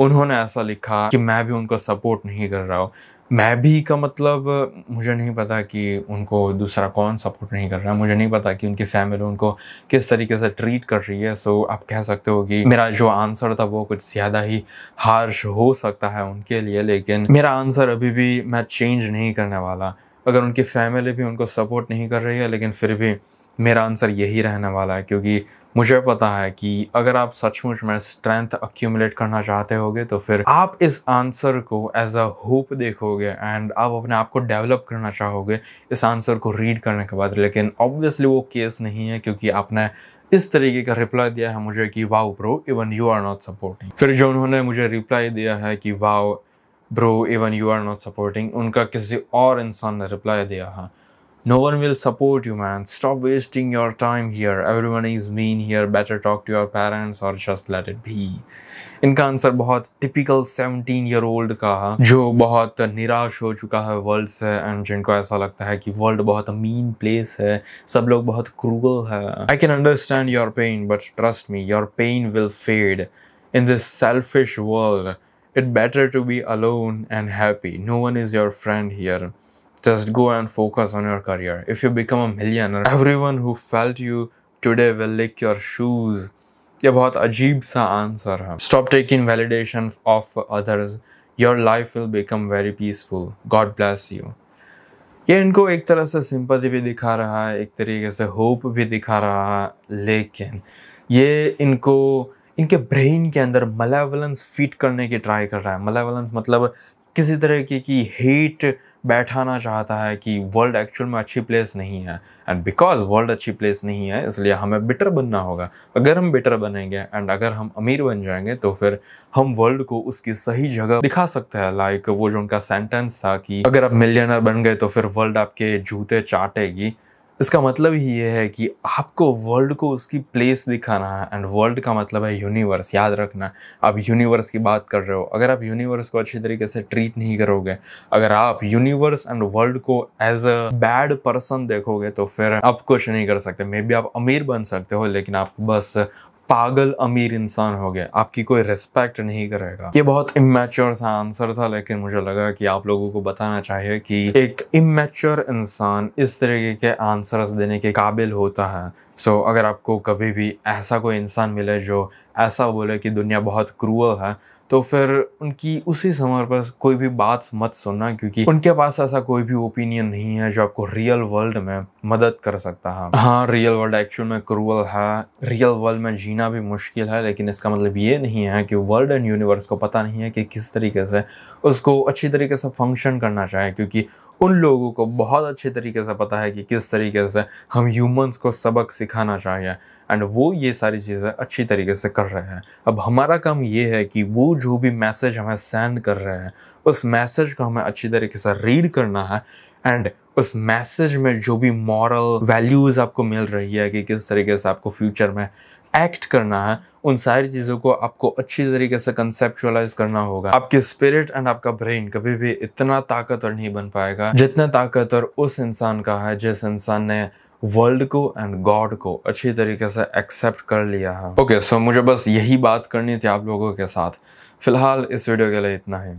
उन्होंने ऐसा लिखा कि मैं भी उनको सपोर्ट नहीं कर रहा हूँ मैं भी का मतलब मुझे नहीं पता कि उनको दूसरा कौन सपोर्ट नहीं कर रहा मुझे नहीं पता कि उनकी फैमिली उनको किस तरीके से ट्रीट कर रही है सो आप कह सकते हो कि मेरा जो आंसर था वो कुछ ज़्यादा ही हार्श हो सकता है उनके लिए लेकिन मेरा आंसर अभी भी मैं चेंज नहीं करने वाला अगर उनकी फैमिली भी उनको सपोर्ट नहीं कर रही है लेकिन फिर भी मेरा आंसर यही रहने वाला है क्योंकि मुझे पता है कि अगर आप सचमुच में स्ट्रेंथ अक्यूमुलेट करना चाहते होगे तो फिर आप इस आंसर को एज अ होप देखोगे एंड आप अपने आप को डेवलप करना चाहोगे इस आंसर को रीड करने के बाद लेकिन ऑब्वियसली वो केस नहीं है क्योंकि आपने इस तरीके का रिप्लाई दिया है मुझे कि wow bro even you are not supporting फिर जो उन्होंने मुझे रिप्लाई दिया है कि wow bro even you are not supporting उनका किसी और इंसान ने रिप्लाई दिया है No one will support you, man. Stop wasting your time here. Everyone is mean here. Better talk to your parents or just let it be. इनका आंसर बहुत टिपिकल 17 ईयर ओल्ड का है जो बहुत निराश हो चुका है वर्ल्ड से एंड जिनको ऐसा लगता है कि वर्ल्ड बहुत मीन प्लेस है सब लोग बहुत क्रूगल है I can understand your pain but trust me your pain will fade in this selfish world it better to be alone and happy no one is your friend here Just go and focus on your career. If you become a millionaire, everyone who felt you today will lick your shoes. ये बहुत अजीब सा आंसर है stop taking validation of others your life will become very peaceful God bless you ये इनको एक तरह से सिंपति भी दिखा रहा है एक तरीके से होप भी दिखा रहा है लेकिन ये इनको इनके ब्रेन के अंदर मलावलेंस फीट करने की ट्राई कर रहा है मलावलेंस मतलब किसी तरह की, की हेट बैठाना चाहता है कि वर्ल्ड एक्चुअल में अच्छी प्लेस नहीं है एंड बिकॉज वर्ल्ड अच्छी प्लेस नहीं है इसलिए हमें बिटर बनना होगा अगर हम बिटर बनेंगे एंड अगर हम अमीर बन जाएंगे तो फिर हम वर्ल्ड को उसकी सही जगह दिखा सकते हैं लाइक like वो जो उनका सेंटेंस था कि अगर आप मिलियनर बन गए तो फिर वर्ल्ड आपके जूते चाटेगी इसका मतलब ही ये है कि आपको वर्ल्ड को उसकी प्लेस दिखाना है एंड वर्ल्ड का मतलब है यूनिवर्स याद रखना आप यूनिवर्स की बात कर रहे हो अगर आप यूनिवर्स को अच्छी तरीके से ट्रीट नहीं करोगे अगर आप यूनिवर्स एंड वर्ल्ड को एज अ बैड पर्सन देखोगे तो फिर आप कुछ नहीं कर सकते मे बी आप अमीर बन सकते हो लेकिन आप बस पागल अमीर इंसान हो गया आपकी कोई रिस्पेक्ट नहीं करेगा ये बहुत इमेच्योर सा आंसर था लेकिन मुझे लगा कि आप लोगों को बताना चाहिए कि एक इमेच्योर इंसान इस तरीके के आंसर्स देने के काबिल होता है सो so, अगर आपको कभी भी ऐसा कोई इंसान मिले जो ऐसा बोले कि दुनिया बहुत क्रूअल है तो फिर उनकी उसी समय पर कोई भी बात मत सुनना क्योंकि उनके पास ऐसा कोई भी ओपिनियन नहीं है जो आपको रियल वर्ल्ड में मदद कर सकता है हाँ रियल वर्ल्ड एक्चुअल में क्रूअल है रियल वर्ल्ड में जीना भी मुश्किल है लेकिन इसका मतलब ये नहीं है कि वर्ल्ड एंड यूनिवर्स को पता नहीं है कि किस तरीके से उसको अच्छी तरीके से फंक्शन करना चाहिए क्योंकि उन लोगों को बहुत अच्छे तरीके से पता है कि किस तरीके से हम ह्यूमंस को सबक सिखाना चाहिए एंड वो ये सारी चीज़ें अच्छी तरीके से कर रहे हैं अब हमारा काम ये है कि वो जो भी मैसेज हमें सेंड कर रहे हैं उस मैसेज को हमें अच्छी तरीके से रीड करना है एंड उस मैसेज में जो भी मॉरल वैल्यूज़ आपको मिल रही है कि किस तरीके से आपको फ्यूचर में एक्ट करना है उन सारी चीज़ों को आपको अच्छी तरीके से कंसेप्चुअलाइज करना होगा आपके स्पिरिट एंड आपका ब्रेन कभी भी इतना ताकतवर नहीं बन पाएगा जितना ताकतवर उस इंसान का है जिस इंसान ने वर्ल्ड को एंड गॉड को अच्छी तरीके से एक्सेप्ट कर लिया है ओके okay, सो so मुझे बस यही बात करनी थी आप लोगों के साथ फिलहाल इस वीडियो के लिए इतना ही